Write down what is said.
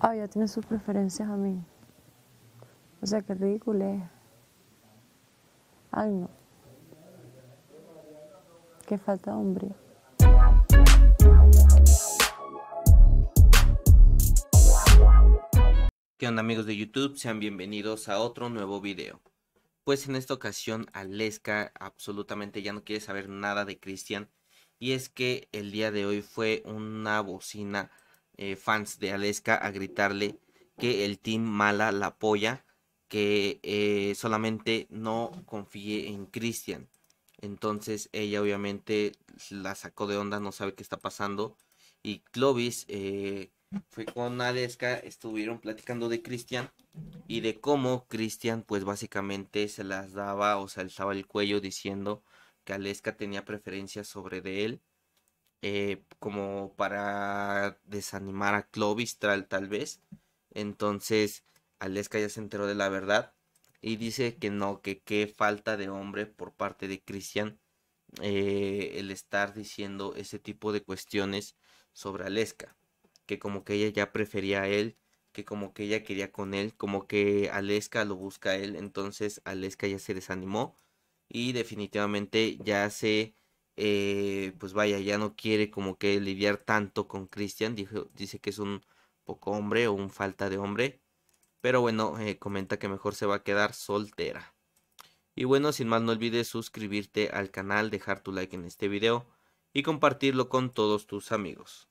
Ah, ya tiene sus preferencias a mí. O sea, qué ridículo es. Ay, no. Qué falta hombre. ¿Qué onda amigos de YouTube? Sean bienvenidos a otro nuevo video. Pues en esta ocasión Aleska absolutamente ya no quiere saber nada de Cristian. Y es que el día de hoy fue una bocina eh, fans de Aleska a gritarle que el team mala la apoya, que eh, solamente no confíe en Cristian. Entonces ella obviamente la sacó de onda, no sabe qué está pasando. Y Clovis eh, fue con Aleska, estuvieron platicando de Cristian. y de cómo Cristian pues básicamente se las daba o se alzaba el cuello diciendo que Aleska tenía preferencia sobre de él eh, como para desanimar a Clovis tal vez. Entonces Aleska ya se enteró de la verdad y dice que no, que qué falta de hombre por parte de Cristian eh, el estar diciendo ese tipo de cuestiones sobre Aleska, que como que ella ya prefería a él, que como que ella quería con él, como que Aleska lo busca a él, entonces Aleska ya se desanimó y definitivamente ya se eh, pues vaya, ya no quiere como que lidiar tanto con Christian. dice que es un poco hombre o un falta de hombre. Pero bueno, eh, comenta que mejor se va a quedar soltera. Y bueno, sin más no olvides suscribirte al canal, dejar tu like en este video y compartirlo con todos tus amigos.